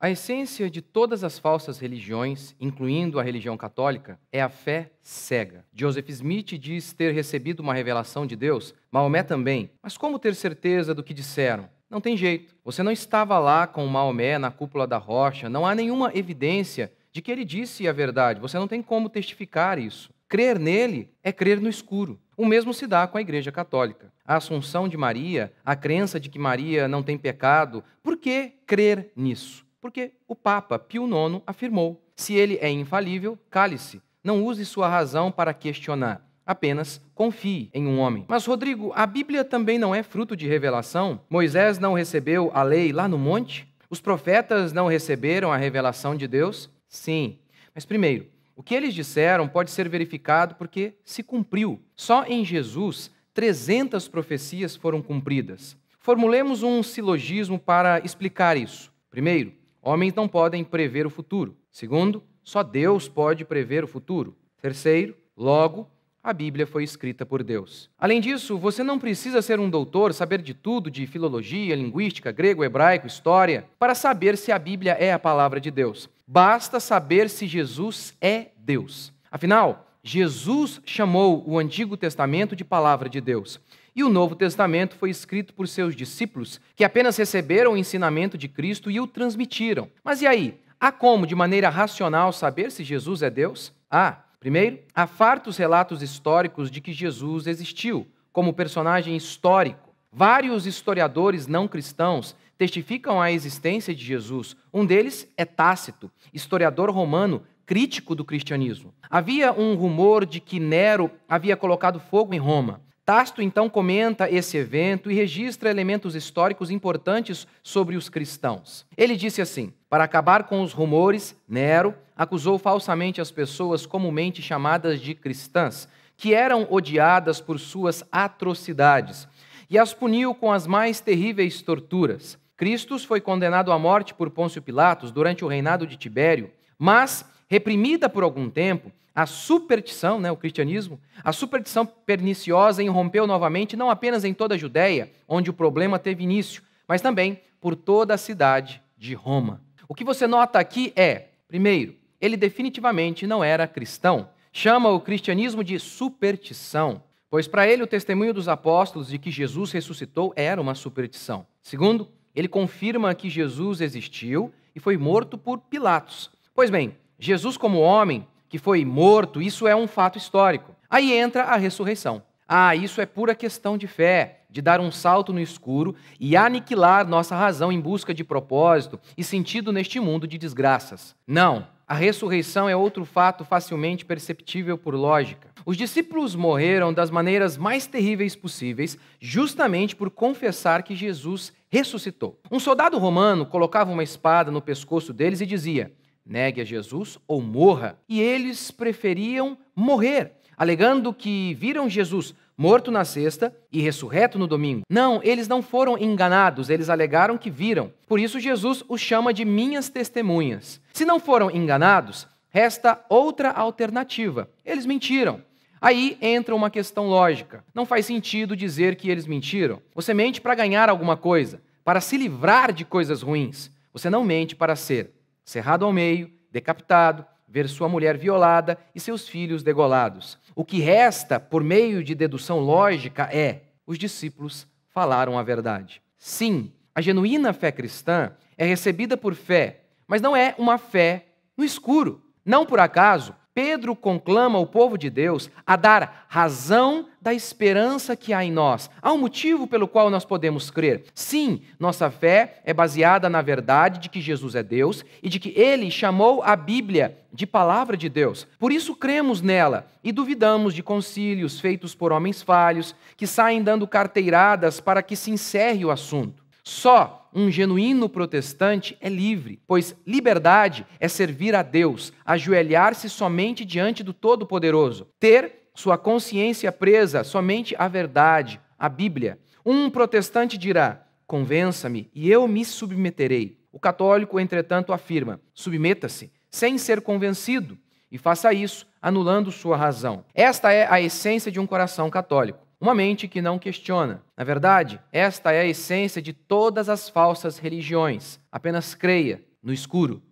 A essência de todas as falsas religiões, incluindo a religião católica, é a fé cega. Joseph Smith diz ter recebido uma revelação de Deus, Maomé também. Mas como ter certeza do que disseram? Não tem jeito. Você não estava lá com Maomé na cúpula da rocha, não há nenhuma evidência de que ele disse a verdade. Você não tem como testificar isso. Crer nele é crer no escuro. O mesmo se dá com a Igreja Católica. A assunção de Maria, a crença de que Maria não tem pecado, por que crer nisso? Porque o Papa Pio IX afirmou: se ele é infalível, cale-se, não use sua razão para questionar. Apenas confie em um homem. Mas, Rodrigo, a Bíblia também não é fruto de revelação? Moisés não recebeu a lei lá no monte? Os profetas não receberam a revelação de Deus? Sim. Mas, primeiro, o que eles disseram pode ser verificado porque se cumpriu. Só em Jesus 300 profecias foram cumpridas. Formulemos um silogismo para explicar isso. Primeiro, Homens não podem prever o futuro. Segundo, só Deus pode prever o futuro. Terceiro, logo, a Bíblia foi escrita por Deus. Além disso, você não precisa ser um doutor, saber de tudo de filologia, linguística, grego, hebraico, história, para saber se a Bíblia é a palavra de Deus. Basta saber se Jesus é Deus. Afinal, Jesus chamou o Antigo Testamento de palavra de Deus. E o Novo Testamento foi escrito por seus discípulos, que apenas receberam o ensinamento de Cristo e o transmitiram. Mas e aí? Há como, de maneira racional, saber se Jesus é Deus? Ah, primeiro, há fartos relatos históricos de que Jesus existiu, como personagem histórico. Vários historiadores não cristãos testificam a existência de Jesus. Um deles é Tácito, historiador romano crítico do cristianismo. Havia um rumor de que Nero havia colocado fogo em Roma. Tasto então comenta esse evento e registra elementos históricos importantes sobre os cristãos. Ele disse assim: Para acabar com os rumores, Nero acusou falsamente as pessoas comumente chamadas de cristãs, que eram odiadas por suas atrocidades, e as puniu com as mais terríveis torturas. Cristo foi condenado à morte por Pôncio Pilatos durante o reinado de Tibério mas, reprimida por algum tempo, a superstição, né, o cristianismo, a superstição perniciosa irrompeu novamente não apenas em toda a Judéia, onde o problema teve início, mas também por toda a cidade de Roma. O que você nota aqui é, primeiro, ele definitivamente não era cristão. Chama o cristianismo de superstição, pois para ele o testemunho dos apóstolos de que Jesus ressuscitou era uma superstição. Segundo, ele confirma que Jesus existiu e foi morto por Pilatos, Pois bem, Jesus, como homem que foi morto, isso é um fato histórico. Aí entra a ressurreição. Ah, isso é pura questão de fé, de dar um salto no escuro e aniquilar nossa razão em busca de propósito e sentido neste mundo de desgraças. Não, a ressurreição é outro fato facilmente perceptível por lógica. Os discípulos morreram das maneiras mais terríveis possíveis, justamente por confessar que Jesus ressuscitou. Um soldado romano colocava uma espada no pescoço deles e dizia: negue a Jesus ou morra. E eles preferiam morrer, alegando que viram Jesus morto na sexta e ressurreto no domingo. Não, eles não foram enganados, eles alegaram que viram. Por isso, Jesus os chama de minhas testemunhas. Se não foram enganados, resta outra alternativa: eles mentiram. Aí entra uma questão lógica. Não faz sentido dizer que eles mentiram. Você mente para ganhar alguma coisa, para se livrar de coisas ruins. Você não mente para ser cerrado ao meio, decapitado, ver sua mulher violada e seus filhos degolados. O que resta, por meio de dedução lógica, é: os discípulos falaram a verdade. Sim, a genuína fé cristã é recebida por fé, mas não é uma fé no escuro. Não por acaso, Pedro conclama o povo de Deus a dar razão da esperança que há em nós. Há um motivo pelo qual nós podemos crer. Sim, nossa fé é baseada na verdade de que Jesus é Deus e de que ele chamou a Bíblia de palavra de Deus. Por isso cremos nela e duvidamos de concílios feitos por homens falhos que saem dando carteiradas para que se encerre o assunto. Só um genuíno protestante é livre, pois liberdade é servir a Deus, ajoelhar-se somente diante do Todo-Poderoso, ter sua consciência presa somente à verdade, à Bíblia. Um protestante dirá: Convença-me e eu me submeterei. O católico, entretanto, afirma: Submeta-se, sem ser convencido, e faça isso, anulando sua razão. Esta é a essência de um coração católico. Uma mente que não questiona. Na verdade, esta é a essência de todas as falsas religiões. Apenas creia no escuro.